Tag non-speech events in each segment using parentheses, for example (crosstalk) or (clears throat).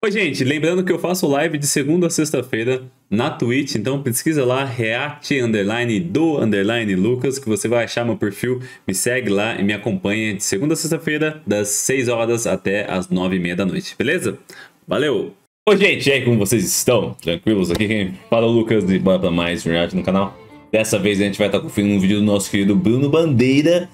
Oi, gente, lembrando que eu faço live de segunda a sexta-feira na Twitch, então pesquisa lá react underline do underline Lucas que você vai achar meu perfil, me segue lá e me acompanha de segunda a sexta-feira das 6 horas até as 9 e meia da noite, beleza? Valeu! Oi, gente, e aí como vocês estão? Tranquilos? Aqui quem fala é o Lucas de Bora Pra Mais React no canal. Dessa vez a gente vai estar conferindo um vídeo do nosso querido Bruno Bandeira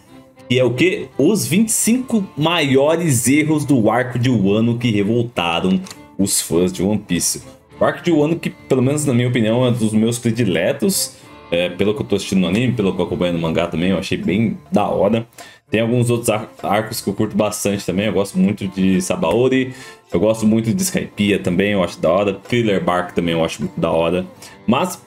e é o que? Os 25 maiores erros do arco de Wano que revoltaram os fãs de One Piece. O arco de Wano que, pelo menos na minha opinião, é um dos meus prediletos. É, pelo que eu tô assistindo no anime, pelo que eu acompanho no mangá também, eu achei bem da hora. Tem alguns outros ar arcos que eu curto bastante também. Eu gosto muito de Sabaori, eu gosto muito de Skypiea também, eu acho da hora. Thriller Bark também eu acho muito da hora. Mas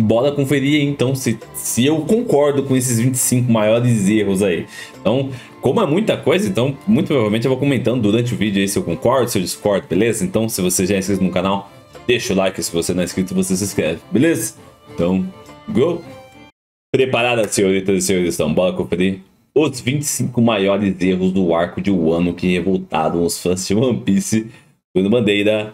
bora conferir então se, se eu concordo com esses 25 maiores erros aí. Então, como é muita coisa, então muito provavelmente eu vou comentando durante o vídeo aí se eu concordo, se eu discordo, beleza? Então, se você já é inscrito no canal, deixa o like, se você não é inscrito, você se inscreve, beleza? Então, go! Preparadas, senhoritas e senhores, então bora conferir os 25 maiores erros do arco de Wano que revoltaram os fãs de One Piece. Bruno Bandeira,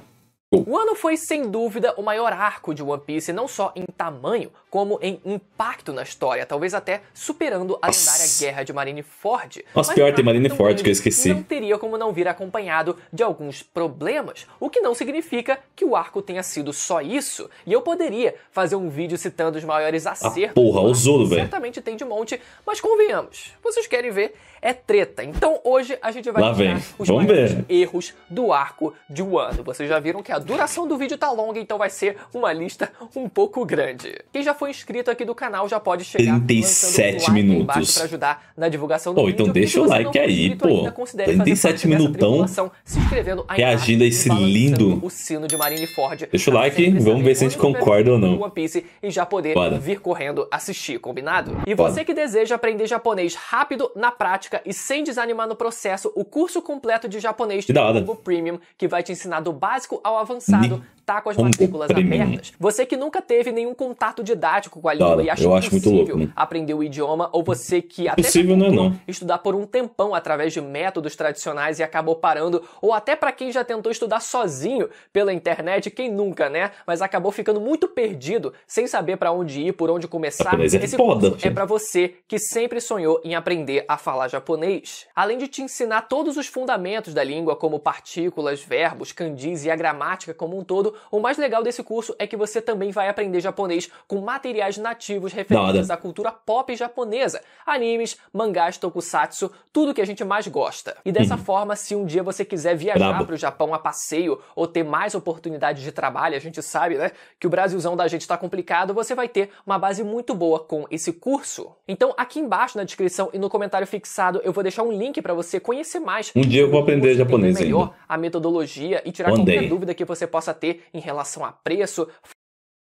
Tipo, o ano foi sem dúvida o maior arco de One Piece, não só em tamanho, como em impacto na história, talvez até superando a lendária guerra de Marineford. Nossa, Mas pior, tem Marineford que eu esqueci. Não teria como não vir acompanhado de alguns problemas, o que não significa que o arco tenha sido só isso. E eu poderia fazer um vídeo citando os maiores ah, acertos. A porra, o Zoro, velho. Certamente tem de monte, mas convenhamos, vocês querem ver, é treta. Então hoje a gente vai ver os Vamos ver. erros do arco de um Vocês já viram que a duração do vídeo tá longa, então vai ser uma lista um pouco grande. Quem já foi inscrito aqui do canal já pode chegar 37 um minutos para ajudar na divulgação do pô, vídeo. então deixa o like aí, pô. Ainda, 37 minutão. Então se inscrevendo aí reagindo a esse lindo o sino de Marineford. Deixa o tá like, vamos ver se a gente concorda ou é não. One Piece e já poder Bora. vir correndo assistir, combinado? E Bora. você que deseja aprender japonês rápido, na prática e sem desanimar no processo, o curso completo de japonês do Google Premium que vai te ensinar do básico ao avançado avançado tá com as matrículas abertas, você que nunca teve nenhum contato didático com a língua Cara, e acha eu acho muito louco, né? aprender o idioma, ou você que até possível, não, né, não. estudar por um tempão através de métodos tradicionais e acabou parando, ou até para quem já tentou estudar sozinho pela internet, quem nunca, né? Mas acabou ficando muito perdido, sem saber para onde ir, por onde começar. É Esse foda, curso é para você que sempre sonhou em aprender a falar japonês. Além de te ensinar todos os fundamentos da língua, como partículas, verbos, kanjis e a gramática como um todo, o mais legal desse curso é que você também vai aprender japonês com materiais nativos referentes à cultura pop japonesa, animes, mangás, tokusatsu, tudo que a gente mais gosta. E dessa uhum. forma, se um dia você quiser viajar para o Japão a passeio ou ter mais oportunidades de trabalho, a gente sabe, né, que o Brasilzão da gente está complicado, você vai ter uma base muito boa com esse curso. Então, aqui embaixo na descrição e no comentário fixado, eu vou deixar um link para você conhecer mais. Um dia eu vou aprender japonês melhor ainda. a metodologia e tirar One qualquer day. dúvida que você possa ter em relação a preço,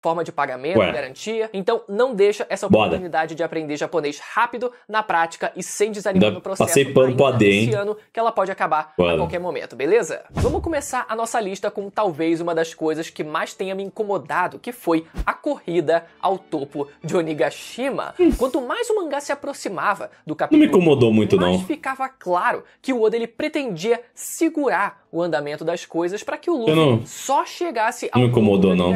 forma de pagamento, Ué. garantia. Então, não deixa essa oportunidade Boda. de aprender japonês rápido, na prática e sem desanimar no processo. Passei pano pro AD, hein? ano, que ela pode acabar Boda. a qualquer momento, beleza? Vamos começar a nossa lista com talvez uma das coisas que mais tenha me incomodado, que foi a corrida ao topo de Onigashima. Hum. Quanto mais o mangá se aproximava do capítulo, não me incomodou muito mais não. ficava claro que o Oda ele pretendia segurar o andamento das coisas para que o Luffy não, só chegasse ao não incomodou, não.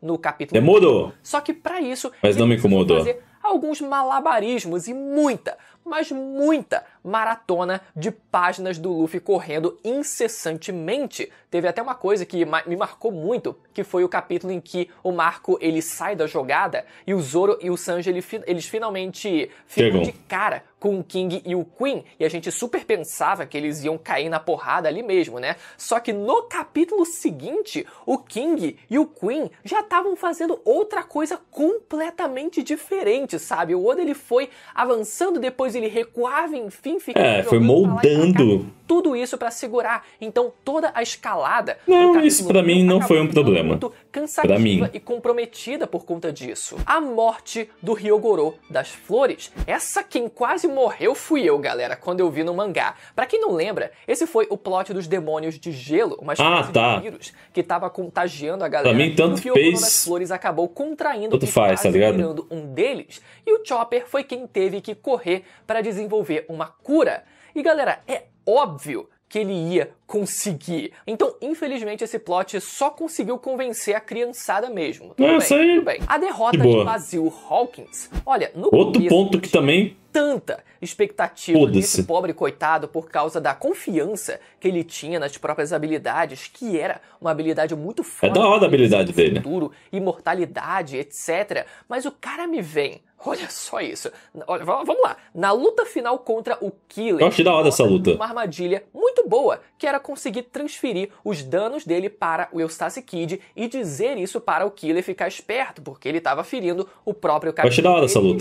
no capítulo. Demorou. Só que para isso, mas não me incomodou. Fazer alguns malabarismos e muita, mas muita maratona de páginas do Luffy correndo incessantemente. Teve até uma coisa que me marcou muito, que foi o capítulo em que o Marco ele sai da jogada e o Zoro e o Sanji ele, eles finalmente ficam de cara com o King e o Queen, e a gente super pensava que eles iam cair na porrada ali mesmo, né? Só que no capítulo seguinte, o King e o Queen já estavam fazendo outra coisa completamente diferente, sabe? O Oda ele foi avançando depois ele recuava, enfim, ficava. É, foi moldando. Cá, tudo isso para segurar. Então, toda a escalada. Não, isso para mim não foi um problema. cansativa pra mim. e comprometida por conta disso. A morte do Ryogoro das Flores. Essa quem quase morreu fui eu, galera, quando eu vi no mangá. Para quem não lembra, esse foi o plot dos Demônios de Gelo, uma ah, espécie ah, tá. de vírus que tava contagiando a galera. Pra mim, tanto e o fez. das Flores acabou contraindo tanto e faz, tá ligado? um deles. E o Chopper foi quem teve que correr para desenvolver uma cura. E galera, é óbvio que ele ia conseguir. Então, infelizmente, esse plot só conseguiu convencer a criançada mesmo. Tudo Não, bem, Tudo bem. A derrota de, Basil Hawkins. Olha, no Outro ponto que também tanta expectativa desse pobre coitado por causa da confiança que ele tinha nas próprias habilidades, que era uma habilidade muito forte. É da hora da habilidade dele. Futuro, imortalidade, etc. Mas o cara me vem. (laughs) Olha só isso. Olha, vamos lá. Na luta final contra o Killer. Eu achei da hora essa luta. Uma armadilha muito boa, que era para conseguir transferir os danos dele para o Eustace Kid e dizer isso para o Killer ficar esperto, porque ele estava ferindo o próprio cara. que Já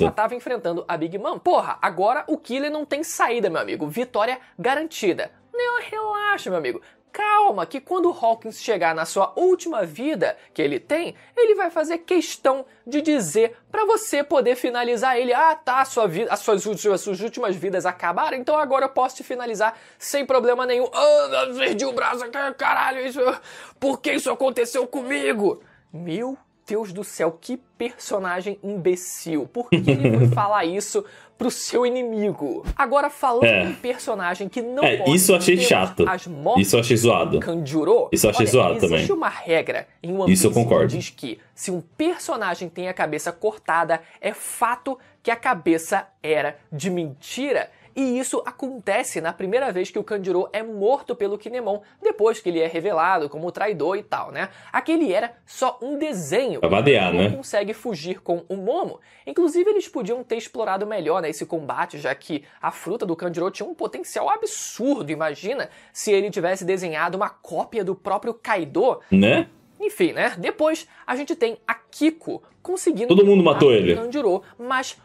estava enfrentando a Big Mom. Porra, agora o Killer não tem saída, meu amigo. Vitória garantida. Não, relaxa, meu amigo. Calma, que quando Hawkins chegar na sua última vida que ele tem, ele vai fazer questão de dizer para você poder finalizar ele. Ah, tá, sua vida, as suas, as suas últimas vidas acabaram, então agora eu posso te finalizar sem problema nenhum. Ah, oh, perdi o braço aqui, caralho, isso, por que isso aconteceu comigo? Meu Deus do céu, que personagem imbecil. Por que ele foi (laughs) falar isso pro seu inimigo. Agora, falando é. em personagem que não é, pode isso achei chato. as mortes isso achei zoado. Kanjuro, isso achei olha, zoado existe também. Existe uma regra em One Piece que diz que se um personagem tem a cabeça cortada, é fato que a cabeça era de mentira. E isso acontece na primeira vez que o Kanjuro é morto pelo Kinemon, depois que ele é revelado como traidor e tal, né? Aqui ele era só um desenho. Pra badear, né? consegue fugir com o Momo. Inclusive, eles podiam ter explorado melhor né, esse combate, já que a fruta do Kanjuro tinha um potencial absurdo. Imagina se ele tivesse desenhado uma cópia do próprio Kaido. Né? Enfim, né? Depois a gente tem a Kiko conseguindo. Todo mundo matou ele. Kanjuro, mas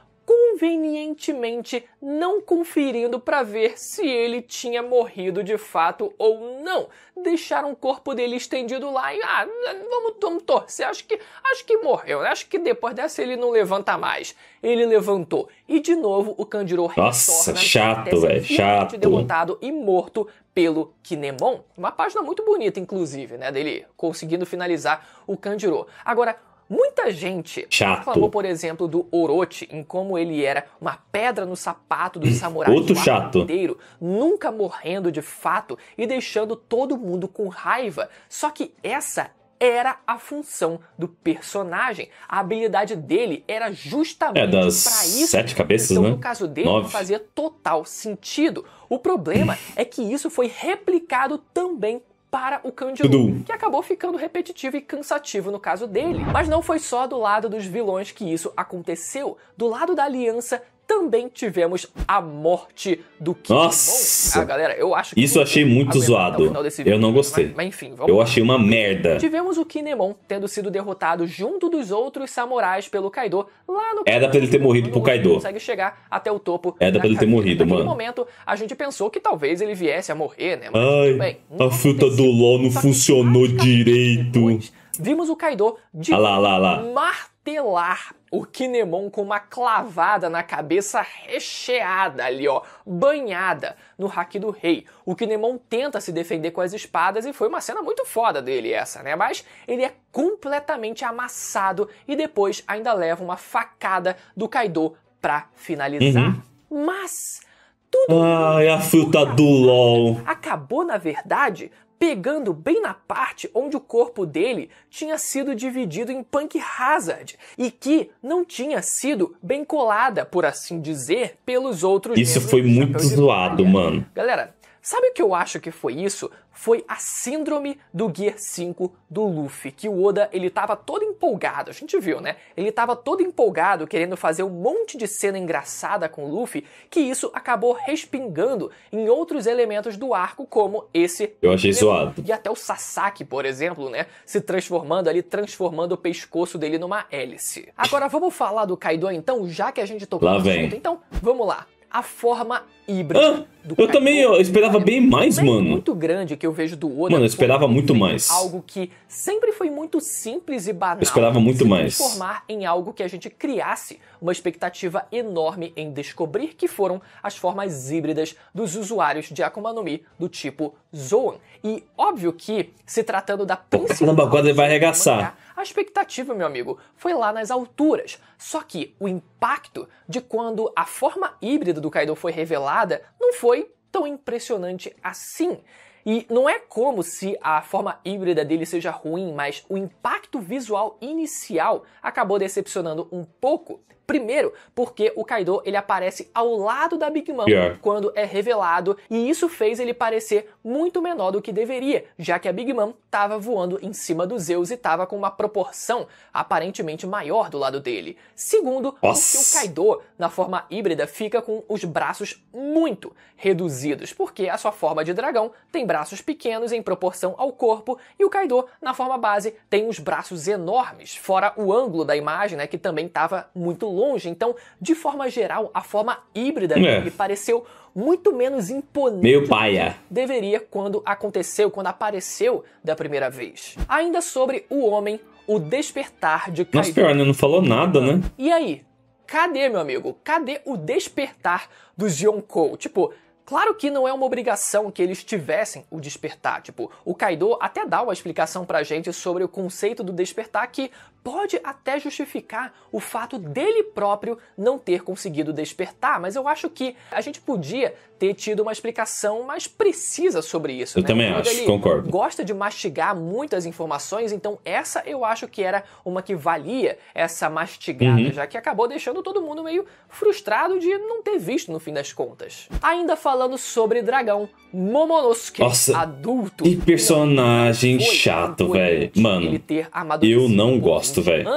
convenientemente não conferindo para ver se ele tinha morrido de fato ou não. Deixaram o corpo dele estendido lá e ah, vamos, vamos torcer, acho que acho que morreu, né? acho que depois dessa ele não levanta mais. Ele levantou e de novo o Candiro Nossa, chato, velho, chato. derrotado e morto pelo Kinemon. Uma página muito bonita inclusive, né, dele conseguindo finalizar o Candiro. Agora Muita gente Chato. reclamou, por exemplo, do Orochi, em como ele era uma pedra no sapato do hum, samurai Outro chato. Inteiro, nunca morrendo de fato e deixando todo mundo com raiva. Só que essa era a função do personagem. A habilidade dele era justamente é para isso. Sete cabeças, então, né? no caso dele, Nove. fazia total sentido. O problema (clears throat) é que isso foi replicado também para o Kanjuru, que acabou ficando repetitivo e cansativo no caso dele. Mas não foi só do lado dos vilões que isso aconteceu. Do lado da aliança também tivemos a morte do Kid Nossa! ah, galera, eu acho Isso eu achei muito zoado. Vídeo, eu não gostei. Mas, mas enfim, Eu lá. achei uma merda. Tivemos o Kinemon tendo sido derrotado junto dos outros samurais pelo Kaido lá no Era pra ele ter morrido pro Kaido. consegue chegar até o topo. Era pra ele ter morrido, mano. No momento, a gente pensou que talvez ele viesse a morrer, né? Mas Ai, bem, a fruta do LOL não funcionou direito. Depois, vimos o Kaido de ah lá, lá, lá. Mar telar o Kinemon com uma clavada na cabeça recheada ali, ó, banhada no hack do rei. O Kinemon tenta se defender com as espadas e foi uma cena muito foda dele essa, né? Mas ele é completamente amassado e depois ainda leva uma facada do Kaido pra finalizar. Uhum. Mas tudo. Ai, a fruta do LOL. Acabou, na verdade, pegando bem na parte onde o corpo dele tinha sido dividido em Punk Hazard e que não tinha sido bem colada, por assim dizer, pelos outros. Isso foi muito zoado, mano. Galera, Sabe o que eu acho que foi isso? Foi a síndrome do Gear 5 do Luffy, que o Oda, ele tava todo empolgado, a gente viu, né? Ele tava todo empolgado querendo fazer um monte de cena engraçada com o Luffy, que isso acabou respingando em outros elementos do arco, como esse... Eu achei zoado. E até o Sasaki, por exemplo, né? Se transformando ali, transformando o pescoço dele numa hélice. Agora, vamos falar do Kaido então, já que a gente tocou lá no vem. Assunto. Então, vamos lá. A forma híbrida. Ah! eu também eu esperava bem mais, mano. muito grande que eu vejo do Oda. Mano, eu é esperava muito mais. Algo que sempre foi muito simples e banal. Eu esperava muito mais. Transformar em algo que a gente criasse uma expectativa enorme em descobrir que foram as formas híbridas dos usuários de Akuma no Mi do tipo Zoan. E óbvio que, se tratando da principal... Caramba, agora ele vai arregaçar. A expectativa, meu amigo, foi lá nas alturas. Só que o impacto de quando a forma híbrida do Kaido foi revelada não foi tão impressionante assim. E não é como se a forma híbrida dele seja ruim, mas o impacto visual inicial acabou decepcionando um pouco. Primeiro, porque o Kaido ele aparece ao lado da Big Mom quando é revelado, e isso fez ele parecer muito menor do que deveria, já que a Big Mom estava voando em cima do Zeus e estava com uma proporção aparentemente maior do lado dele. Segundo, Nossa. porque o Kaido, na forma híbrida, fica com os braços muito reduzidos, porque a sua forma de dragão tem braços pequenos em proporção ao corpo, e o Kaido, na forma base, tem os braços enormes, fora o ângulo da imagem, né, que também estava muito longe. Então, de forma geral, a forma híbrida é. pareceu muito menos imponente Meu paia. deveria quando aconteceu, quando apareceu da primeira vez. Ainda sobre o homem, o despertar de Kaido. Nossa, pior, né? Não falou nada, né? E aí? Cadê, meu amigo? Cadê o despertar dos Cole? Tipo, Claro que não é uma obrigação que eles tivessem o despertar. Tipo, o Kaido até dá uma explicação pra gente sobre o conceito do despertar que pode até justificar o fato dele próprio não ter conseguido despertar, mas eu acho que a gente podia ter tido uma explicação mais precisa sobre isso. Eu né? também acho, concordo. Gosta de mastigar muitas informações, então essa eu acho que era uma que valia essa mastigada, uhum. já que acabou deixando todo mundo meio frustrado de não ter visto no fim das contas. Ainda falando falando sobre dragão Momonosuke Nossa, adulto. Que personagem chato, velho. Mano, eu não gosto, velho.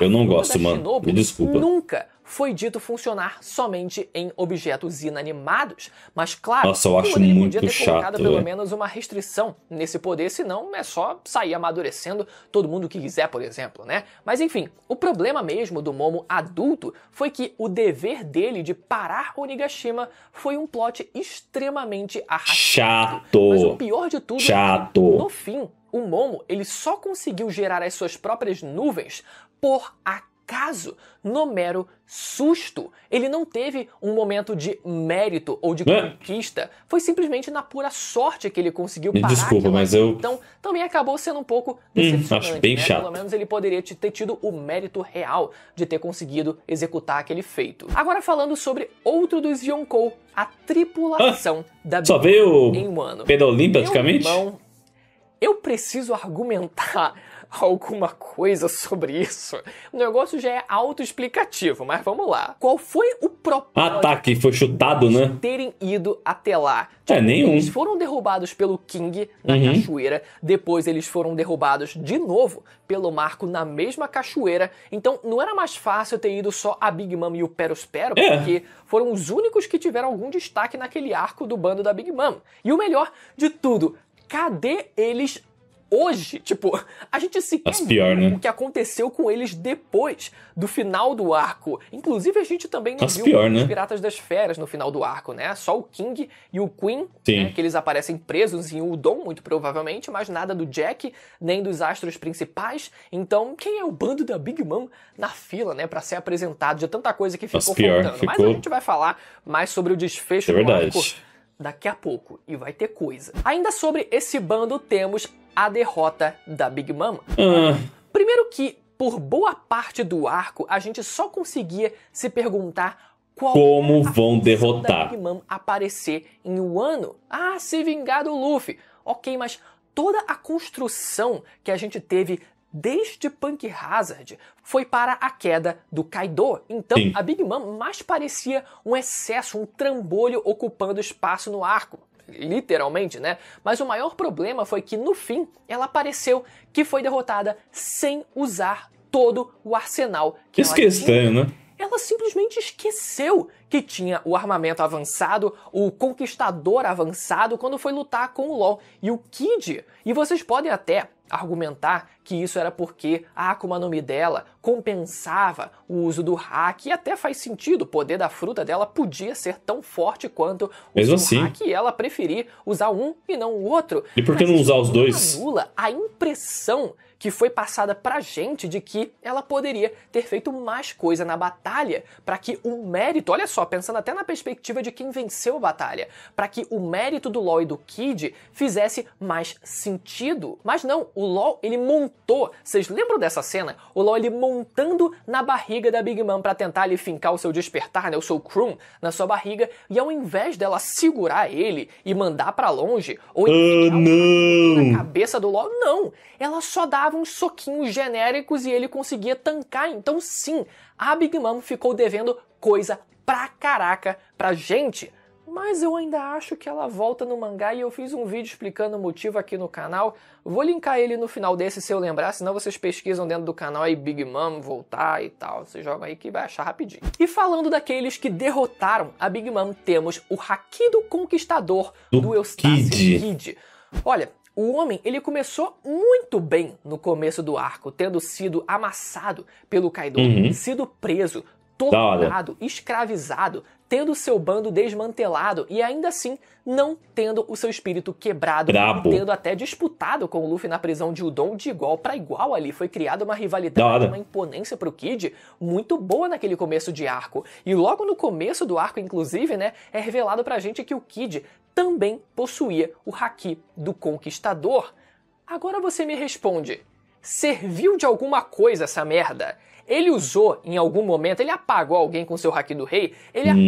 Eu não gosto, mano. Me desculpa. Nunca foi dito funcionar somente em objetos inanimados. Mas claro, Nossa, eu acho ele muito podia ter chato, colocado pelo é. menos uma restrição nesse poder, senão é só sair amadurecendo todo mundo que quiser, por exemplo, né? Mas enfim, o problema mesmo do Momo adulto foi que o dever dele de parar Onigashima foi um plot extremamente arrastado. Chato. Mas o pior de tudo, é chato. no fim, o Momo ele só conseguiu gerar as suas próprias nuvens por a acaso, no mero susto. Ele não teve um momento de mérito ou de é. conquista. Foi simplesmente na pura sorte que ele conseguiu parar. Desculpa, mas eu. Então, também acabou sendo um pouco decepcionante. Hum, acho bem né? chato. Pelo menos ele poderia ter tido o mérito real de ter conseguido executar aquele feito. Agora, falando sobre outro dos Yonkou, a tripulação ah, da Só veio em um ano. Pedro praticamente? irmão, eu preciso argumentar alguma coisa sobre isso? O negócio já é autoexplicativo, mas vamos lá. Qual foi o propósito? Ataque foi chutado, né? Terem ido até lá. é, nenhum. Eles foram derrubados pelo King na uhum. cachoeira, depois eles foram derrubados de novo pelo Marco na mesma cachoeira. Então não era mais fácil ter ido só a Big Mom e o Peros é. porque foram os únicos que tiveram algum destaque naquele arco do bando da Big Mom. E o melhor de tudo, cadê eles hoje, tipo, a gente se pior, viu né? o que aconteceu com eles depois do final do arco. Inclusive, a gente também não As viu pior, os né? Piratas das Feras no final do arco, né? Só o King e o Queen, né, que eles aparecem presos em Udon, muito provavelmente, mas nada do Jack, nem dos astros principais. Então, quem é o bando da Big Mom na fila, né, para ser apresentado? De tanta coisa que ficou As pior, faltando. Ficou... Mas a gente vai falar mais sobre o desfecho é do arco daqui a pouco e vai ter coisa. Ainda sobre esse bando temos a derrota da Big Mama. Ah. Primeiro que por boa parte do arco a gente só conseguia se perguntar qual como vão derrotar da Big Mom aparecer em um ano. Ah, se vingar do Luffy. OK, mas toda a construção que a gente teve desde Punk Hazard foi para a queda do Kaido. Então, Sim. a Big Mom mais parecia um excesso, um trambolho ocupando espaço no arco. Literalmente, né? Mas o maior problema foi que no fim ela apareceu que foi derrotada sem usar todo o arsenal que Isso que estranho, né? ela simplesmente esqueceu que tinha o armamento avançado, o conquistador avançado, quando foi lutar com o LoL e o Kid. E vocês podem até argumentar que isso era porque a Akuma no Mi dela compensava o uso do hack e até faz sentido, o poder da fruta dela podia ser tão forte quanto o Mesmo assim. hack e ela preferir usar um e não o outro. E por que não usar os dois? Anula a impressão que foi passada pra gente de que ela poderia ter feito mais coisa na batalha para que o mérito, olha só, pensando até na perspectiva de quem venceu a batalha, para que o mérito do LoL e do Kid fizesse mais sentido. Mas não, o LoL ele montou, vocês lembram dessa cena? O LoL ele montando na barriga da Big Mom para tentar ali fincar o seu despertar, né, o seu Krum na sua barriga, e ao invés dela segurar ele e mandar para longe ou oh, na cabeça do LoL, não, ela só dava dava uns soquinhos genéricos e ele conseguia tancar. Então, sim, a Big Mom ficou devendo coisa pra caraca pra gente. Mas eu ainda acho que ela volta no mangá e eu fiz um vídeo explicando o motivo aqui no canal. Vou linkar ele no final desse se eu lembrar, senão vocês pesquisam dentro do canal aí Big Mom voltar e tal. Vocês jogam aí que vai achar rapidinho. E falando daqueles que derrotaram a Big Mom, temos o Haki do Conquistador do, do Eustácio Kid. Kid. Olha, o homem, ele começou muito bem no começo do arco, tendo sido amassado pelo Kaido, uhum. sido preso, torturado, escravizado, tendo seu bando desmantelado e ainda assim não tendo o seu espírito quebrado, Brabo. tendo até disputado com o Luffy na prisão de Udon de igual para igual ali. Foi criada uma rivalidade, uma imponência pro Kid muito boa naquele começo de arco. E logo no começo do arco, inclusive, né, é revelado pra gente que o Kid também possuía o haki do conquistador. Agora você me responde, Serviu de alguma coisa essa merda? Ele usou em algum momento, ele apagou alguém com seu hack do rei, ele hum,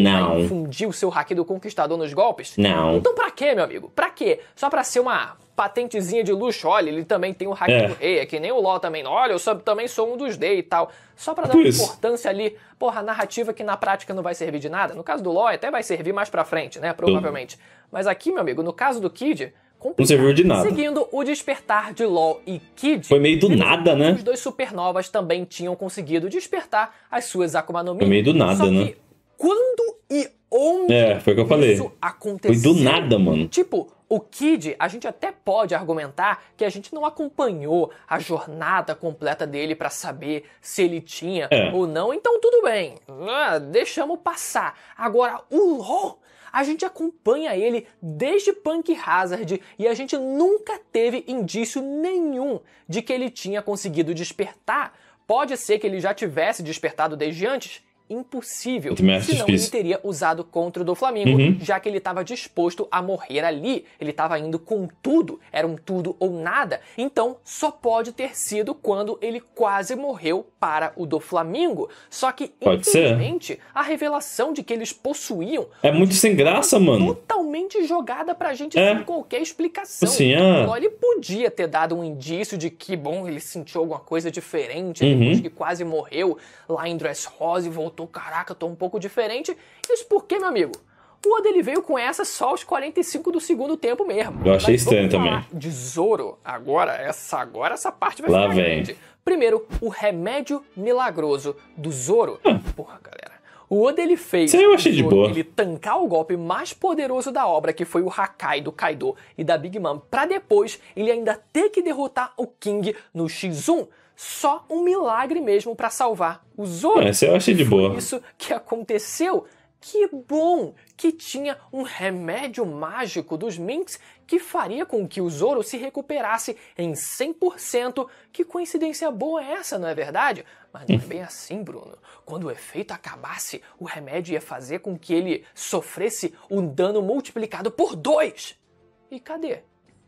aprendeu a infundir o seu hack do conquistador nos golpes? Não. Então pra quê, meu amigo? Pra quê? Só pra ser uma patentezinha de luxo, olha, ele também tem o hack é. do rei, é que nem o LoL também, olha, eu sou, também sou um dos day e tal. Só pra dar uma importância ali, porra, narrativa que na prática não vai servir de nada. No caso do LoL até vai servir mais pra frente, né, provavelmente. Mas aqui, meu amigo, no caso do Kid, complicado. Não serviu de nada. Seguindo o despertar de LoL e Kid. Foi meio do nada, né? Os dois supernovas também tinham conseguido despertar as suas Akuma no Mi. Foi meio do nada, né? que, né? quando e onde é, foi que eu falei. isso aconteceu? Foi do nada, mano. Tipo, o Kid, a gente até pode argumentar que a gente não acompanhou a jornada completa dele para saber se ele tinha é. ou não, então tudo bem, ah, deixamos passar. Agora, o LOL a gente acompanha ele desde Punk Hazard e a gente nunca teve indício nenhum de que ele tinha conseguido despertar. Pode ser que ele já tivesse despertado desde antes, impossível. Senão ele teria usado contra o do Flamengo, uhum. já que ele estava disposto a morrer ali. Ele estava indo com tudo, era um tudo ou nada. Então só pode ter sido quando ele quase morreu para o do Flamengo. Só que, pode infelizmente, ser. a revelação de que eles possuíam. É muito sem graça, mano. Totalmente jogada para a gente é. sem qualquer explicação. Sim, é... Então, ele podia ter dado um indício de que, bom, ele sentiu alguma coisa diferente uhum. depois que quase morreu lá em Dress Rose e voltou tô, caraca, tô um pouco diferente. Isso porque, meu amigo, o Oda veio com essa só aos 45 do segundo tempo mesmo. Eu achei estranho também. De Zoro, agora essa, agora essa parte vai Lá ficar vem. grande. Primeiro, o remédio milagroso do Zoro. Ah. Porra, galera. O Oda ele fez Sim, eu achei de boa. ele tancar o golpe mais poderoso da obra, que foi o Hakai do Kaido e da Big Mom, para depois ele ainda ter que derrotar o King no X1 só um milagre mesmo para salvar o Zoro. Essa é, eu achei de boa. Isso que aconteceu. Que bom que tinha um remédio mágico dos Minks que faria com que o Zoro se recuperasse em 100%. Que coincidência boa é essa, não é verdade? Mas não é bem assim, Bruno. Quando o efeito acabasse, o remédio ia fazer com que ele sofresse um dano multiplicado por dois. E cadê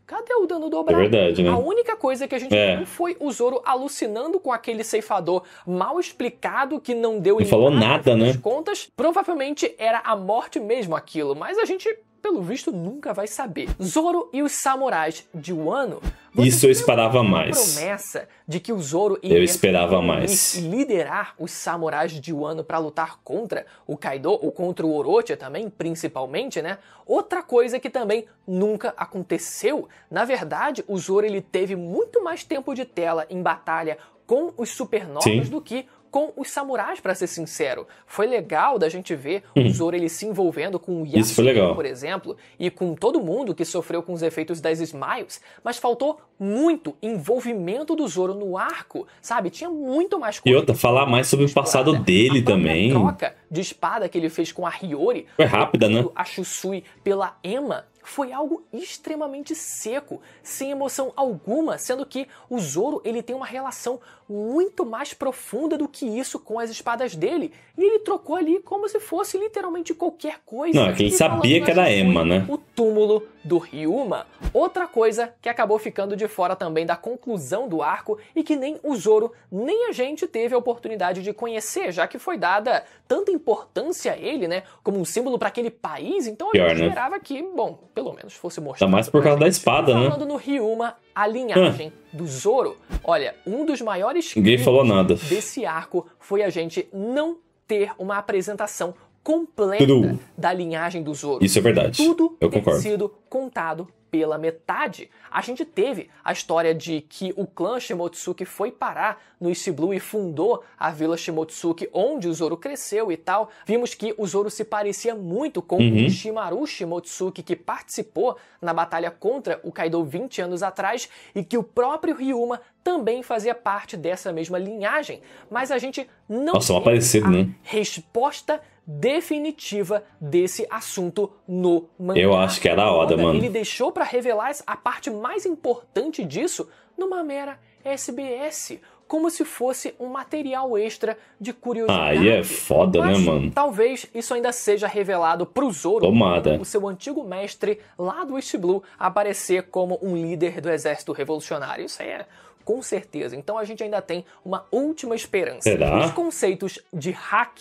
Cadê o dano dobrado? É verdade, né? A única coisa que a gente é. viu foi o Zoro alucinando com aquele ceifador mal explicado que não deu não em falou nada, né? contas. Provavelmente era a morte mesmo aquilo, mas a gente pelo visto nunca vai saber. Zoro e os samurais de Wano você Isso eu esperava mais. promessa de que o Zoro iria eu esperava mais. liderar os samurais de Wano para lutar contra o Kaido ou contra o Orochi também, principalmente, né? Outra coisa que também nunca aconteceu. Na verdade, o Zoro ele teve muito mais tempo de tela em batalha com os supernovas Sim. do que com os samurais, para ser sincero. Foi legal da gente ver o uhum. Zoro ele se envolvendo com o Yasuo, por exemplo, e com todo mundo que sofreu com os efeitos das Smiles, mas faltou muito envolvimento do Zoro no arco, sabe? Tinha muito mais coisa. E outra, falar mais sobre o tipo, passado dele também. a troca de espada que ele fez com a Hiyori. Foi rápida, né? A Shusui pela Emma foi algo extremamente seco, sem emoção alguma, sendo que o Zoro ele tem uma relação muito mais profunda do que isso com as espadas dele. E ele trocou ali como se fosse literalmente qualquer coisa. Não, é sabia que era assim, Emma, né? O túmulo do Ryuma. Outra coisa que acabou ficando de fora também da conclusão do arco e que nem o Zoro nem a gente teve a oportunidade de conhecer, já que foi dada tanta importância a ele, né, como um símbolo para aquele país, então eu né? esperava que, bom, pelo menos fosse mostrado. Ainda mais por causa da espada, falando né? Falando no Ryuma, a linhagem ah. do Zoro. Olha, um dos maiores Ninguém falou nada. desse arco foi a gente não ter uma apresentação completa da linhagem do Zoro. Isso é verdade. Tudo Eu tem concordo. sido contado pela metade. A gente teve a história de que o clã Shimotsuki foi parar no East Blue e fundou a vila Shimotsuki, onde o Zoro cresceu e tal. Vimos que o Zoro se parecia muito com uhum. o Shimaru Shimotsuki, que participou na batalha contra o Kaido 20 anos atrás, e que o próprio Ryuma também fazia parte dessa mesma linhagem. Mas a gente não Nossa, tem aparecido, a né? resposta definitiva desse assunto no mangá. Eu acho que era é a hora, mano. Ele deixou para revelar a parte mais importante disso numa mera SBS, como se fosse um material extra de curiosidade. Aí é foda, né, Mas, né, mano? Talvez isso ainda seja revelado pro Zoro, Tomada. o seu antigo mestre lá do East Blue, aparecer como um líder do exército revolucionário. Isso aí é com certeza. Então a gente ainda tem uma última esperança. Será? Os conceitos de hack.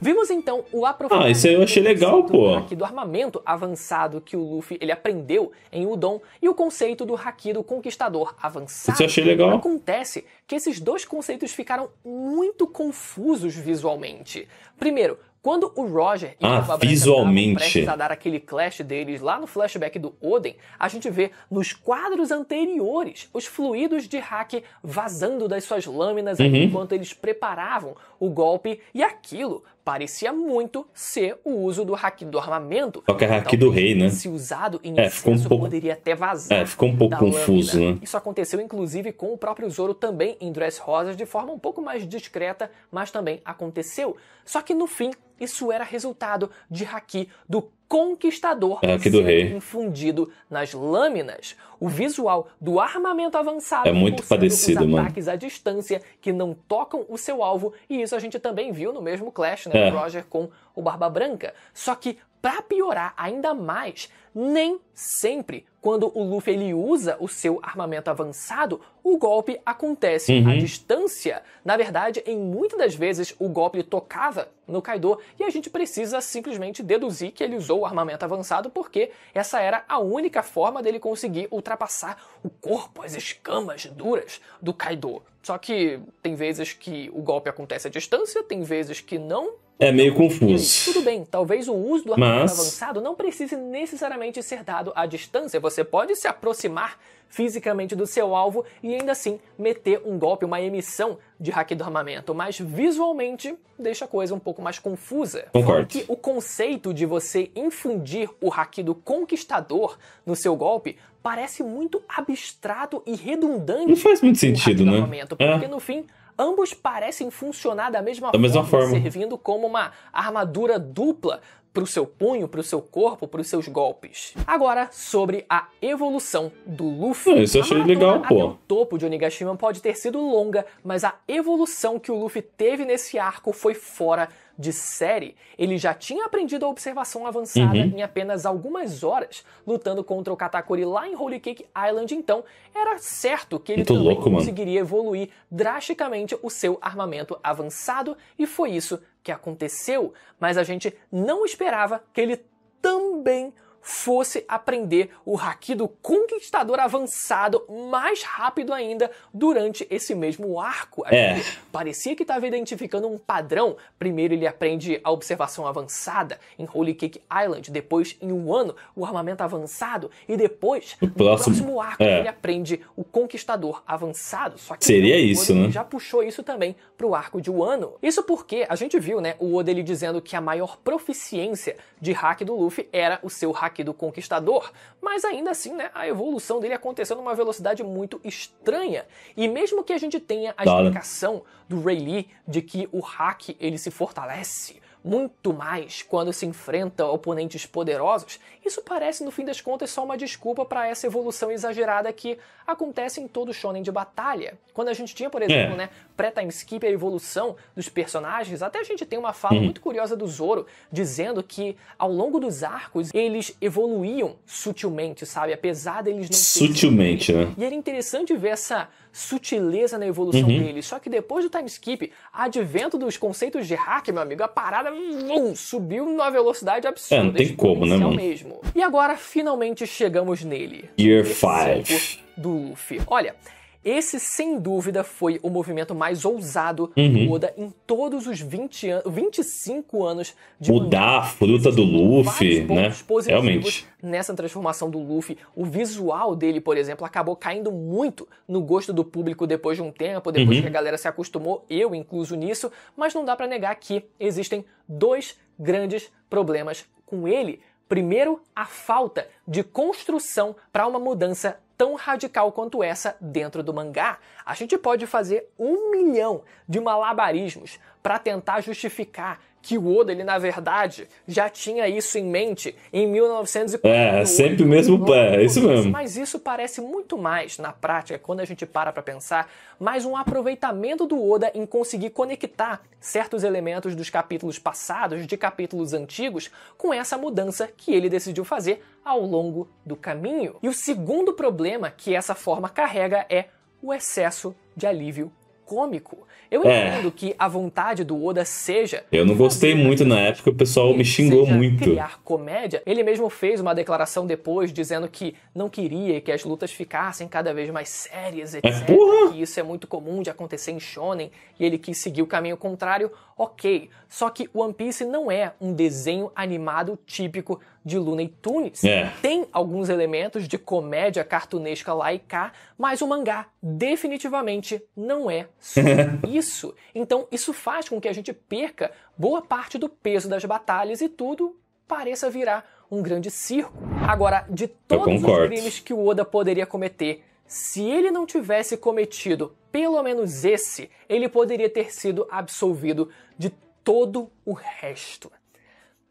Vimos então o aprofundamento. Ah, isso aí eu achei legal, pô. Do, do armamento avançado que o Luffy ele aprendeu em Udon e o conceito do hack do conquistador avançado. Isso eu achei legal. Acontece que esses dois conceitos ficaram muito confusos visualmente. Primeiro, quando o Roger e ah, o visualmente prestes a dar aquele clash deles lá no flashback do Odin, a gente vê nos quadros anteriores os fluidos de hack vazando das suas lâminas uhum. enquanto eles preparavam o golpe e aquilo parecia muito ser o uso do haki do armamento. Só que é haki do rei, né? Se usado em é, ficou um pouco... poderia até vazar. É, ficou um pouco confuso, lâmina. né? Isso aconteceu inclusive com o próprio Zoro também em Dress Rosas de forma um pouco mais discreta, mas também aconteceu. Só que no fim, isso era resultado de haki do conquistador é do rei. infundido nas lâminas. O visual do armamento avançado é muito parecido, os ataques mano. à distância que não tocam o seu alvo, e isso a gente também viu no mesmo Clash, né, é. Roger com o Barba Branca. Só que para piorar ainda mais, nem sempre quando o Luffy ele usa o seu armamento avançado, o golpe acontece uhum. à distância. Na verdade, em muitas das vezes o golpe tocava no Kaido e a gente precisa simplesmente deduzir que ele usou o armamento avançado porque essa era a única forma dele conseguir ultrapassar o corpo, as escamas duras do Kaido. Só que tem vezes que o golpe acontece à distância, tem vezes que não, é meio confuso. Tudo bem, talvez o uso do armamento Mas... avançado não precise necessariamente ser dado à distância. Você pode se aproximar fisicamente do seu alvo e ainda assim meter um golpe, uma emissão de hack do armamento, mas visualmente deixa a coisa um pouco mais confusa. Concordo. Que o conceito de você infundir o hack do conquistador no seu golpe parece muito abstrato e redundante. Não faz muito sentido, né? É. porque é. no fim Ambos parecem funcionar da mesma, da forma, mesma forma, servindo como uma armadura dupla para o seu punho, para o seu corpo, para os seus golpes. Agora, sobre a evolução do Luffy. É, isso eu achei ah, legal, pô. O topo de Onigashima pode ter sido longa, mas a evolução que o Luffy teve nesse arco foi fora de série. Ele já tinha aprendido a observação avançada uhum. em apenas algumas horas, lutando contra o Katakuri lá em Holy Cake Island, então era certo que ele também louco, conseguiria evoluir drasticamente o seu armamento avançado, e foi isso que aconteceu, mas a gente não esperava que ele também fosse aprender o haki do conquistador avançado mais rápido ainda durante esse mesmo arco. É. Parecia que estava identificando um padrão. Primeiro ele aprende a observação avançada em Holy Cake Island, depois em um ano o armamento avançado e depois no próximo, próximo arco é. ele aprende o conquistador avançado. Só que seria não, isso, né? Já puxou isso também para o arco de um ano. Isso porque a gente viu, né, o Oda ele dizendo que a maior proficiência de hack do Luffy era o seu hack ataque do conquistador, mas ainda assim, né, a evolução dele aconteceu numa velocidade muito estranha. E mesmo que a gente tenha a explicação do Ray Lee de que o hack ele se fortalece muito mais quando se enfrenta oponentes poderosos, isso parece no fim das contas só uma desculpa para essa evolução exagerada que acontece em todo shonen de batalha. Quando a gente tinha, por é. exemplo, é. né, pré-time skip a evolução dos personagens, até a gente tem uma fala uhum. muito curiosa do Zoro dizendo que ao longo dos arcos eles evoluíam sutilmente, sabe? Apesar deles de não Sutilmente, né? E era interessante ver essa sutileza na evolução uhum. dele. Só que depois do time skip, advento dos conceitos de hack, meu amigo, a parada vum, subiu numa velocidade absurda. É, não tem como, né, mano? Mesmo. E agora finalmente chegamos nele. Year 5 do Luffy. Olha, esse, sem dúvida, foi o movimento mais ousado uhum. do Oda em todos os 20 an 25 anos de Mudar a fruta do Luffy, né? Realmente. Nessa transformação do Luffy, o visual dele, por exemplo, acabou caindo muito no gosto do público depois de um tempo, depois uhum. que a galera se acostumou, eu incluso nisso, mas não dá para negar que existem dois grandes problemas com ele. Primeiro, a falta de construção para uma mudança tão radical quanto essa dentro do mangá. A gente pode fazer um milhão de malabarismos para tentar justificar que o Oda, ele na verdade, já tinha isso em mente em 1940. É, é, sempre o mesmo pé, é isso mesmo. Mas isso parece muito mais, na prática, quando a gente para pra pensar, mais um aproveitamento do Oda em conseguir conectar certos elementos dos capítulos passados, de capítulos antigos, com essa mudança que ele decidiu fazer ao longo do caminho. E o segundo problema que essa forma carrega é o excesso de alívio cômico. Eu é. entendo é. que a vontade do Oda seja. Eu não gostei muito na época, o pessoal me xingou muito. Criar comédia. Ele mesmo fez uma declaração depois dizendo que não queria que as lutas ficassem cada vez mais sérias, etc. É, porra. que isso é muito comum de acontecer em shonen e ele quis seguir o caminho contrário. Ok, só que One Piece não é um desenho animado típico de Looney Tunes. É. Tem alguns elementos de comédia cartunesca lá e cá, mas o mangá definitivamente não é só (laughs) isso. Então isso faz com que a gente perca boa parte do peso das batalhas e tudo pareça virar um grande circo. Agora, de todos os crimes que o Oda poderia cometer, se ele não tivesse cometido pelo menos esse, ele poderia ter sido absolvido de todo o resto.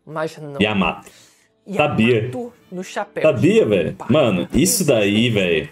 Mas não. Yamato e Sabia. no chapéu. Sabia, velho. Mano, isso daí, velho.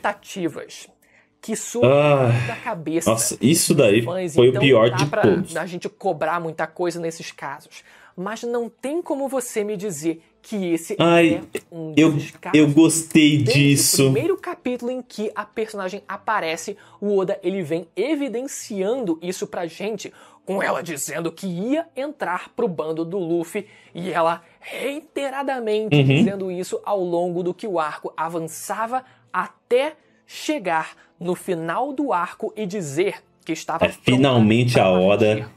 que surgem ah, da cabeça. Nossa, isso daí fãs, foi então o pior de pra todos. A gente cobrar muita coisa nesses casos, mas não tem como você me dizer que esse é Ai, é um eu, eu gostei disso. O primeiro capítulo em que a personagem aparece, o Oda ele vem evidenciando isso pra gente, com ela dizendo que ia entrar pro bando do Luffy e ela reiteradamente uhum. dizendo isso ao longo do que o arco avançava até chegar no final do arco e dizer que estava é, finalmente a hora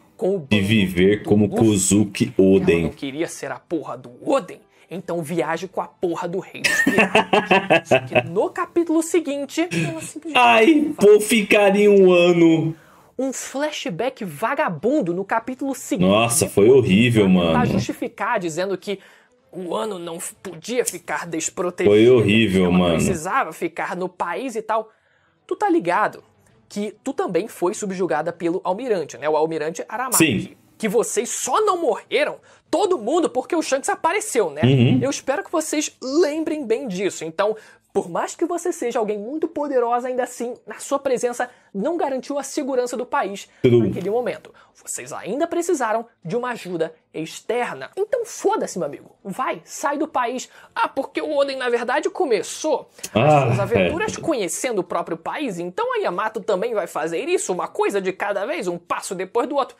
de viver como Kozuki Oden. Ela não queria ser a porra do Oden então viaje com a porra do rei dos piratas. Só que no capítulo seguinte, ela simplesmente. Ai, vou ficar em um ano um flashback vagabundo no capítulo seguinte. Nossa, foi horrível, mano. Pra justificar dizendo que o ano não podia ficar desprotegido. Foi horrível, mano. precisava ficar no país e tal. Tu tá ligado que tu também foi subjugada pelo almirante, né? O almirante Aramaki. Sim que vocês só não morreram todo mundo porque o Shanks apareceu, né? Uhum. Eu espero que vocês lembrem bem disso. Então, por mais que você seja alguém muito poderosa, ainda assim, a sua presença não garantiu a segurança do país Tudo. naquele momento. Vocês ainda precisaram de uma ajuda externa. Então foda-se, meu amigo. Vai, sai do país. Ah, porque o Oden, na verdade, começou ah, as suas é. aventuras é. conhecendo o próprio país. Então a Yamato também vai fazer isso, uma coisa de cada vez, um passo depois do outro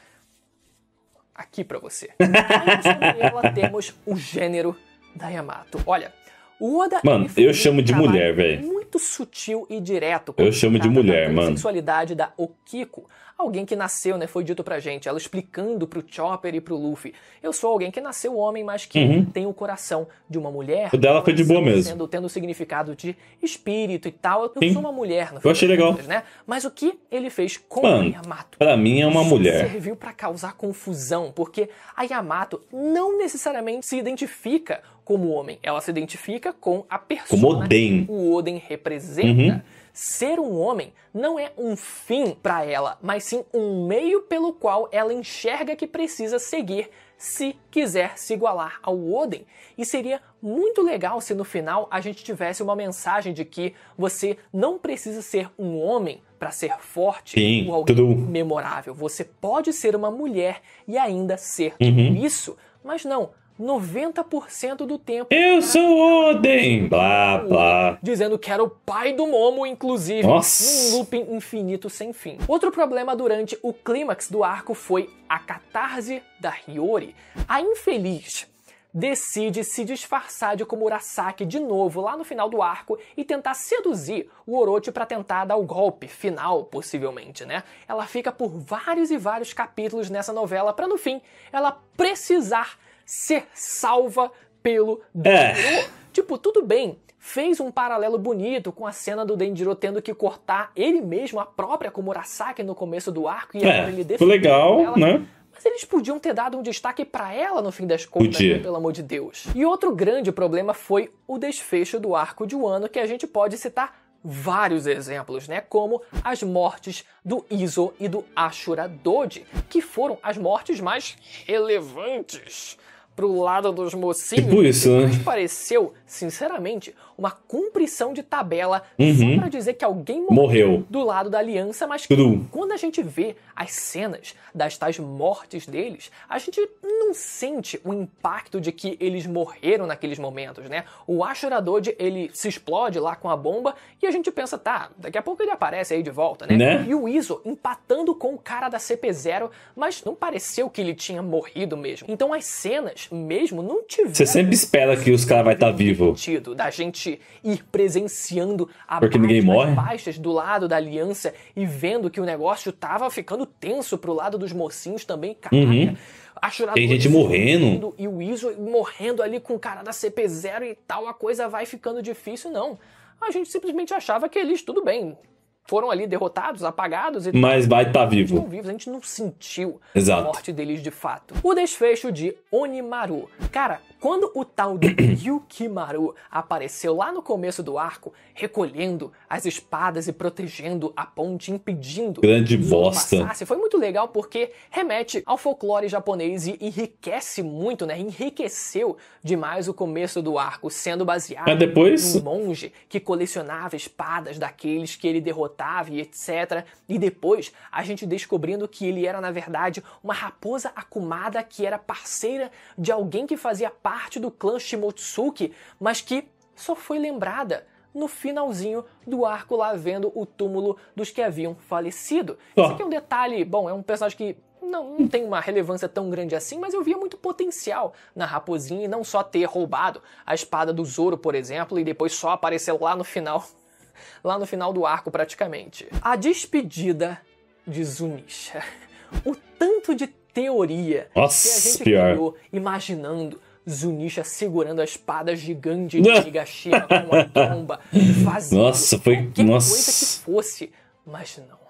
aqui para você. ela (laughs) (laughs) temos o gênero da Yamato. Olha, o Oda. Mano, eu chamo de mulher, velho. Muito sutil e direto. Eu chamo de mulher, mano. sexualidade da Okiko, alguém que nasceu, né? Foi dito pra gente, ela explicando pro Chopper e pro Luffy. Eu sou alguém que nasceu homem, mas que uhum. tem o coração de uma mulher. O dela foi de boa mesmo. Sendo, tendo o significado de espírito e tal. Eu Sim. sou uma mulher, no Eu achei legal. Contas, né? Mas o que ele fez com Mano, a Yamato? Pra mim é uma mulher. Serviu para causar confusão, porque a Yamato não necessariamente se identifica como homem. Ela se identifica com a pessoa que o Oden representa. Uhum. Ser um homem não é um fim para ela, mas sim um meio pelo qual ela enxerga que precisa seguir se quiser se igualar ao Odin. E seria muito legal se no final a gente tivesse uma mensagem de que você não precisa ser um homem para ser forte Sim, ou alguém tudo. memorável. Você pode ser uma mulher e ainda ser uhum. isso. Mas não, 90% do tempo. Eu sou Odin! Blá, blá. Dizendo que era o pai do Momo, inclusive. Nossa. Um looping infinito sem fim. Outro problema durante o clímax do arco foi a catarse da Hiyori. A infeliz decide se disfarçar de Komurasaki de novo lá no final do arco e tentar seduzir o Orochi para tentar dar o golpe final, possivelmente, né? Ela fica por vários e vários capítulos nessa novela para no fim ela precisar ser salva pelo Denjiro. É. Tipo, tudo bem, fez um paralelo bonito com a cena do Denjiro tendo que cortar ele mesmo a própria Komurasaki no começo do arco e é, agora ele defendeu legal, ela. né? Mas eles podiam ter dado um destaque para ela no fim das contas, né, pelo amor de Deus. E outro grande problema foi o desfecho do arco de Wano, que a gente pode citar vários exemplos, né? Como as mortes do Iso e do Ashura Doji, que foram as mortes mais relevantes pro lado dos mocinhos. Tipo isso, né? pareceu, sinceramente, uma cumprição de tabela uhum. só pra dizer que alguém morreu, morreu. do lado da aliança, mas quando a gente vê as cenas das tais mortes deles, a gente não sente o impacto de que eles morreram naqueles momentos, né? O Ashura ele se explode lá com a bomba e a gente pensa, tá, daqui a pouco ele aparece aí de volta, né? né? E o Iso empatando com o cara da CP0, mas não pareceu que ele tinha morrido mesmo. Então as cenas mesmo não tiver. Você sempre espera que os caras vai estar tá vivo. Sentido da gente ir presenciando a Porque ninguém morre. baixas do lado da aliança e vendo que o negócio tava ficando tenso pro lado dos mocinhos também. Caraca. Uhum. Tem gente morrendo. E o Iso morrendo ali com o cara da CP0 e tal, a coisa vai ficando difícil, não. A gente simplesmente achava que eles, tudo bem, foram ali derrotados, apagados e. Mas vai estar tá vivo. Estão vivos, a gente não sentiu Exato. a morte deles de fato. O desfecho de Onimaru. Cara, quando o tal de (clears throat) Yukimaru apareceu lá no começo do arco, recolhendo as espadas e protegendo a ponte, impedindo grande bosta. Passasse, foi muito legal porque remete ao folclore japonês e enriquece muito, né? Enriqueceu demais o começo do arco, sendo baseado Mas depois... monge que colecionava espadas daqueles que ele derrotava Otávio etc. E depois a gente descobrindo que ele era, na verdade, uma raposa acumada que era parceira de alguém que fazia parte do clã Shimotsuki, mas que só foi lembrada no finalzinho do arco lá vendo o túmulo dos que haviam falecido. Oh. Isso aqui é um detalhe, bom, é um personagem que não, não, tem uma relevância tão grande assim, mas eu via muito potencial na Raposinha e não só ter roubado a espada do Zoro, por exemplo, e depois só aparecer lá no final lá no final do arco praticamente. A despedida de Zunisha. O tanto de teoria Nossa, que a gente pior. criou imaginando Zunisha segurando a espada gigante de Higashima com uma bomba, (laughs) fazendo Nossa, foi... qualquer Nossa. coisa que fosse, mas não.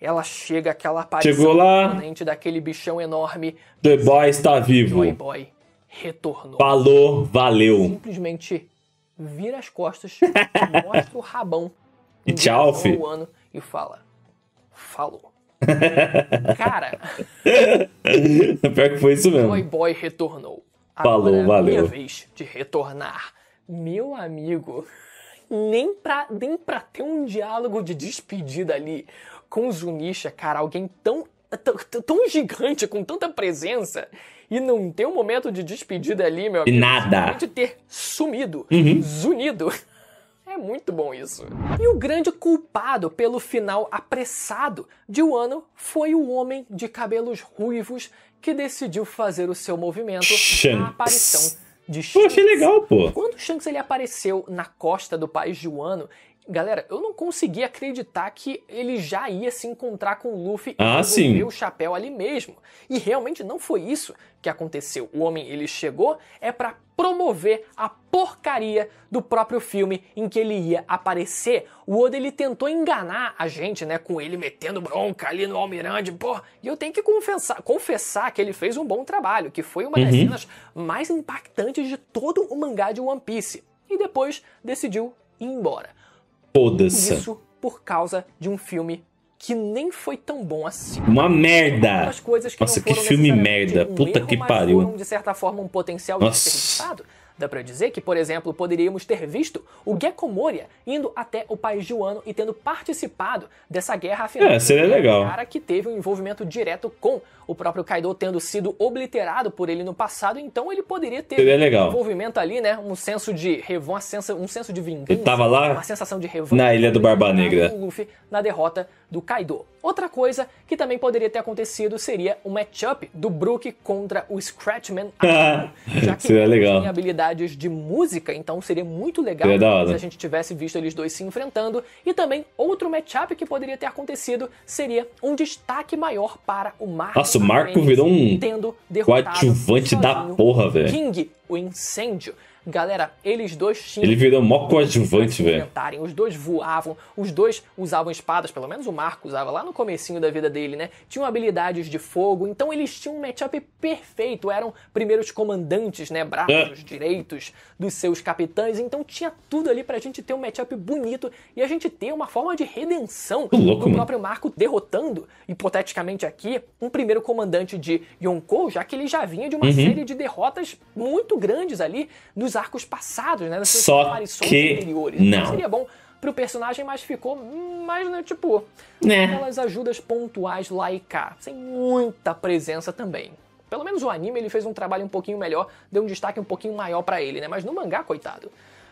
Ela chega aquela aparição imponente daquele bichão enorme. The Boy está vivo. Joy Boy retornou. Falou, valeu. Simplesmente vira as costas, (laughs) mostra o rabão. E tchau, filho. Ano, e fala: Falou. (laughs) Cara. (laughs) Pior que foi isso mesmo. O Boy retornou. Agora Falou, é valeu. Minha vez de retornar. Meu amigo, nem pra, nem pra ter um diálogo de despedida ali com o Zunisha, cara, alguém tão, tão gigante, com tanta presença, e não ter um momento de despedida ali, meu amigo. Nada. De ter sumido, uhum. zunido. (laughs) É muito bom isso. E o grande culpado pelo final apressado de Wano foi o homem de cabelos ruivos que decidiu fazer o seu movimento Shanks. na aparição de Shanks. Pô, achei legal, pô. Quando Shanks ele apareceu na costa do país de Wano, Galera, eu não conseguia acreditar que ele já ia se encontrar com o Luffy ah, e sim. o chapéu ali mesmo. E realmente não foi isso que aconteceu. O homem, ele chegou é para promover a porcaria do próprio filme em que ele ia aparecer. O Oda, ele tentou enganar a gente, né, com ele metendo bronca ali no Almirante, pô. E eu tenho que confessar, confessar que ele fez um bom trabalho, que foi uma uhum. das cenas mais impactantes de todo o mangá de One Piece. E depois decidiu ir embora. Foda-se. Isso por causa de um filme que nem foi tão bom assim. Uma merda! Coisas que Nossa, que filme merda. Um Puta erro, que pariu. Foram, de certa forma, um potencial Nossa. desperdiçado. Dá pra dizer que, por exemplo, poderíamos ter visto o Gekomoria Moria indo até o país Wano e tendo participado dessa guerra final É, seria é legal. Um cara que teve um envolvimento direto com o próprio Kaido tendo sido obliterado por ele no passado, então ele poderia ter um envolvimento ali, né? Um senso de revança, um senso de vingança. Ele tava lá? Uma sensação de revança. Na Ilha do Barba Negra. Luffy na derrota do Kaido. Outra coisa que também poderia ter acontecido seria o matchup do Brook contra o Scratchman, ah, (laughs) já que seria legal. tinha habilidades de música, então seria muito legal seria se a gente tivesse visto eles dois se enfrentando. E também outro matchup que poderia ter acontecido seria um destaque maior para o Marco. Nossa, o Marco virou um coadjuvante da porra, velho. King, o incêndio. Galera, eles dois tinham. Ele virou mó coadjuvante, velho. Os dois voavam, os dois usavam espadas, pelo menos o Marco usava lá no comecinho da vida dele, né? Tinham habilidades de fogo, então eles tinham um matchup perfeito. Eram primeiros comandantes, né? Braços é. direitos dos seus capitães, então tinha tudo ali pra gente ter um matchup bonito e a gente ter uma forma de redenção louco, do mano. próprio Marco derrotando, hipoteticamente aqui, um primeiro comandante de Yonkou, já que ele já vinha de uma uhum. série de derrotas muito grandes ali nos arcos passados, né? Das suas Só aparições que anteriores. Então, não. seria bom pro personagem, mas ficou hum, mais, né, tipo, né? aquelas ajudas pontuais lá e cá, sem muita presença também. Pelo menos o anime ele fez um trabalho um pouquinho melhor, deu um destaque um pouquinho maior para ele, né? Mas no mangá, coitado.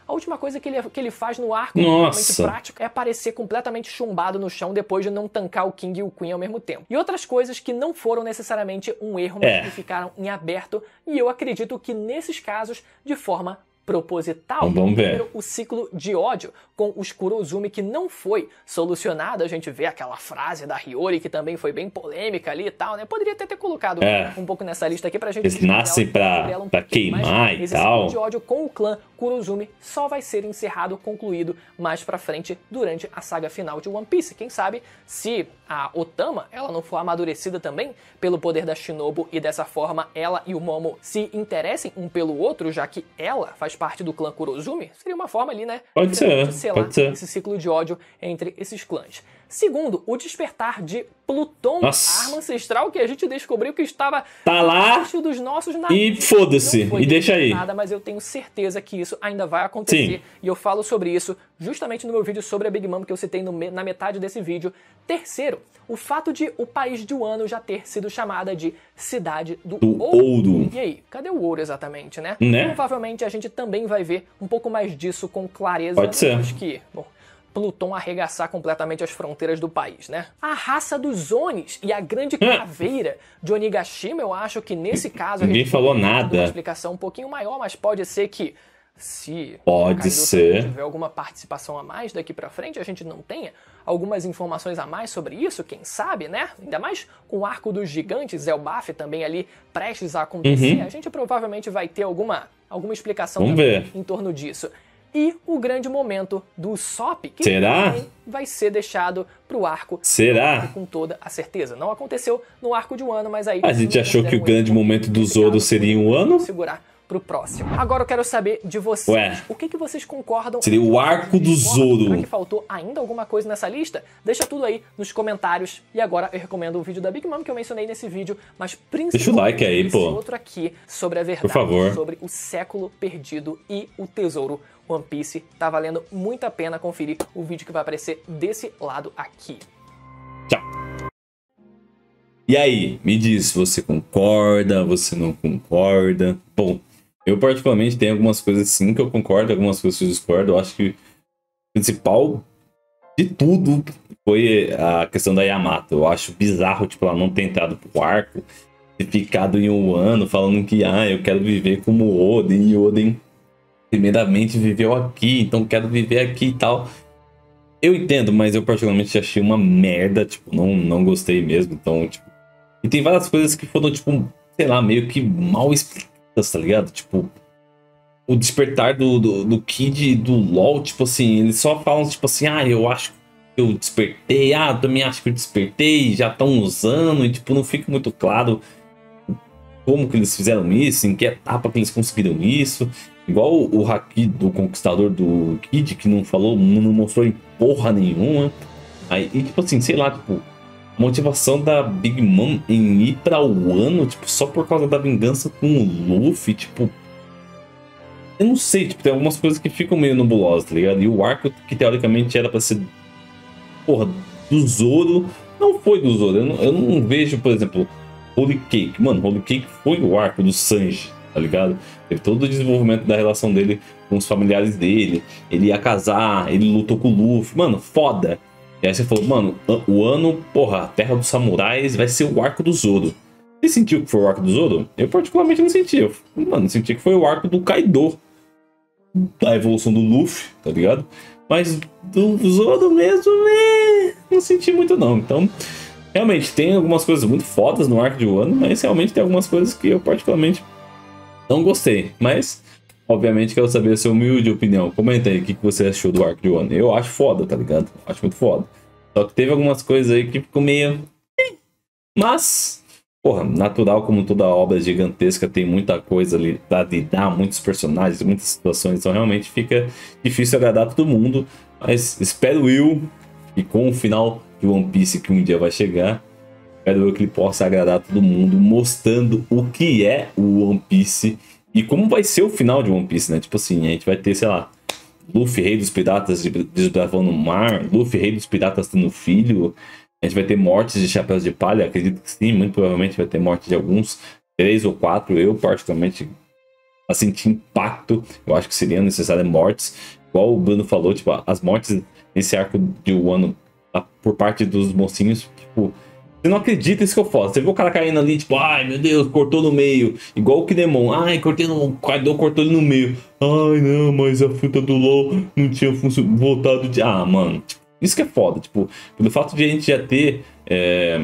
A última coisa que ele, que ele faz no arco, Nossa. prático, é aparecer completamente chumbado no chão depois de não tancar o King e o Queen ao mesmo tempo. E outras coisas que não foram necessariamente um erro, mas é. que ficaram em aberto, e eu acredito que nesses casos, de forma proposital. Então, vamos ver. Primeiro, o ciclo de ódio com os Kurozumi que não foi solucionado. A gente vê aquela frase da Hiyori que também foi bem polêmica ali e tal, né? Poderia ter, ter colocado é. um pouco nessa lista aqui pra gente... Eles nascem pra, um pra queimar e tal. Esse ciclo de ódio com o clã Kurozumi só vai ser encerrado, concluído mais pra frente durante a saga final de One Piece. Quem sabe se a Otama ela não for amadurecida também pelo poder da Shinobu e dessa forma ela e o Momo se interessem um pelo outro, já que ela faz parte do clã Kurozumi, seria uma forma ali, né? Pode ser. Né? pode ser. esse ciclo de ódio entre esses clãs. Segundo, o despertar de Plutão, Nossa. arma ancestral que a gente descobriu que estava tá lá dos nossos navios. E foda-se, e deixa aí. Nada, mas eu tenho certeza que isso ainda vai acontecer. Sim. E eu falo sobre isso justamente no meu vídeo sobre a Big Mom que eu citei no, na metade desse vídeo. Terceiro, o fato de o país de Wano já ter sido chamada de Cidade do, do ouro. ouro. E aí, cadê o ouro exatamente, né? né? Provavelmente a gente também vai ver um pouco mais disso com clareza. Pode ser. Acho Que, bom, Pluton arregaçar completamente as fronteiras do país, né? A raça dos Onis e a grande (laughs) hum. caveira de Onigashima, eu acho que nesse caso a gente falou nada. Uma explicação um pouquinho maior, mas pode ser que se pode ser tiver alguma participação a mais daqui para frente, a gente não tenha algumas informações a mais sobre isso, quem sabe, né? Ainda mais com o arco dos gigantes, Elbaf também ali prestes a acontecer, uhum. a gente provavelmente vai ter alguma alguma explicação em torno disso e o grande momento do Sop que Será? vai ser deixado pro arco Será? com toda a certeza. Não aconteceu no arco de um ano, mas aí... A gente achou que o grande momento do Zoro seria um ano? Segurar pro próximo. Agora eu quero saber de vocês. Ué, o que, que vocês concordam? Seria o arco do Zoro. Será que faltou ainda alguma coisa nessa lista? Deixa tudo aí nos comentários. E agora eu recomendo o vídeo da Big Mom que eu mencionei nesse vídeo, mas principalmente Deixa o like aí, pô. outro aqui sobre a verdade, sobre o século perdido e o tesouro One Piece, tá valendo muito a pena conferir o vídeo que vai aparecer desse lado aqui. Tchau. E aí, me diz, você concorda, você não concorda? Bom, eu particularmente tenho algumas coisas sim que eu concordo, algumas coisas que eu discordo. Eu acho que o principal de tudo foi a questão da Yamato. Eu acho bizarro, tipo, ela não ter entrado pro arco, e ficado em um ano falando que, ah, eu quero viver como Oden, e Oden primeiramente viveu aqui, então quero viver aqui e tal. Eu entendo, mas eu particularmente achei uma merda, tipo, não, não gostei mesmo, então, tipo... E tem várias coisas que foram, tipo, sei lá, meio que mal explicadas, tá ligado? Tipo, o despertar do, do, do Kid do LoL, tipo assim, eles só falam, tipo assim, ah, eu acho que eu despertei, ah, também acho que eu despertei, já estão usando, e, tipo, não fica muito claro como que eles fizeram isso, em que etapa que eles conseguiram isso. Igual o Haki do Conquistador do Kid, que não falou, não mostrou em porra nenhuma. Aí, e tipo assim, sei lá, tipo, a motivação da Big Mom em ir pra Wano, tipo, só por causa da vingança com o Luffy, tipo. Eu não sei, tipo, tem algumas coisas que ficam meio nebulosas, tá ligado? E o arco que teoricamente era pra ser. Porra, do Zoro. Não foi do Zoro. Eu não, eu não vejo, por exemplo, Holy Cake. Mano, Holy Cake foi o arco do Sanji tá ligado? Teve todo o desenvolvimento da relação dele com os familiares dele. Ele ia casar, ele lutou com o Luffy. Mano, foda. E aí você falou, mano, o ano, porra, a Terra dos Samurais vai ser o arco do Zoro. Você sentiu que foi o arco do Zoro? Eu particularmente não senti. Eu, mano, senti que foi o arco do Kaido. Da evolução do Luffy, tá ligado? Mas do Zoro mesmo, eh, não senti muito não. Então, realmente, tem algumas coisas muito fodas no arco de Wano, mas realmente tem algumas coisas que eu particularmente não gostei, mas obviamente quero saber a sua humilde opinião. Comenta aí o que, que você achou do Arc de One. Eu acho foda, tá ligado? Acho muito foda. Só que teve algumas coisas aí que ficou meio. Eh, mas, porra, natural como toda obra gigantesca, tem muita coisa ali pra lidar, muitos personagens, muitas situações, então realmente fica difícil agradar todo mundo. Mas espero eu e com o final de One Piece que um dia vai chegar, espero que ele possa agradar todo mundo, mostrando o que é o One Piece e como vai ser o final de One Piece, né? Tipo assim, a gente vai ter, sei lá, Luffy, rei dos piratas, desbravando o mar, Luffy, rei dos piratas, tendo filho. A gente vai ter mortes de chapéus de palha, acredito que sim, muito provavelmente vai ter morte de alguns, três ou quatro. Eu, particularmente, a sentir impacto, eu acho que seriam necessárias mortes. Igual o Bruno falou, tipo, as mortes nesse arco de ano por parte dos mocinhos, tipo, você não acredita isso que eu faço. Você viu o cara caindo ali, tipo, ai meu Deus, cortou no meio. Igual o Kinemon. Ai, cortei no. Kaido cortou ele no meio. Ai, não, mas a fruta do LOL não tinha voltado de. Ah, mano. Tipo, isso que é foda, tipo, pelo fato de a gente já ter é,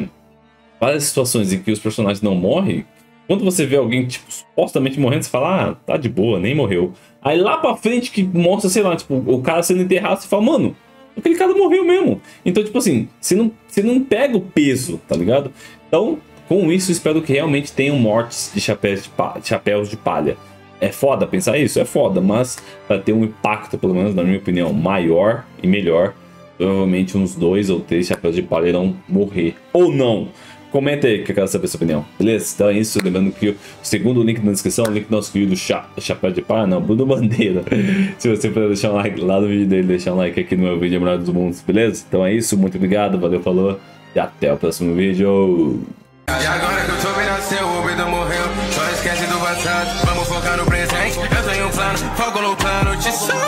várias situações em que os personagens não morrem, quando você vê alguém, tipo, supostamente morrendo, você fala, ah, tá de boa, nem morreu. Aí lá pra frente que mostra, sei lá, tipo, o cara sendo enterrado, você fala, mano, aquele cara morreu mesmo. Então, tipo assim, você não, você não pega o peso, tá ligado? Então, com isso, espero que realmente tenham mortes de chapéus de, palha, chapéus de palha. É foda pensar isso? É foda, mas para ter um impacto, pelo menos na minha opinião, maior e melhor, provavelmente uns dois ou três chapéus de palha irão morrer. Ou não! comenta aí que eu quero saber sua opinião, beleza? Então é isso, lembrando que o segundo link na descrição, o link do nosso querido Cha Chapéu de Pá, não, Bruno Bandeira. (laughs) Se você puder deixar um like lá no vídeo dele, deixar um like aqui no meu vídeo é Melhor dos Mundos, beleza? Então é isso, muito obrigado, valeu, falou e até o próximo vídeo. E agora que eu tô melhor seu ouvido morreu Só esquece do passado, vamos focar no presente Eu tenho um plano, foco no plano Te de sonho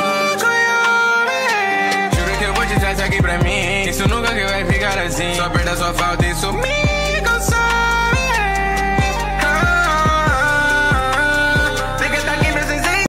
Juro que eu vou te trazer aqui pra mim Isso nunca que vai ficar assim Só perda sua falta e sumir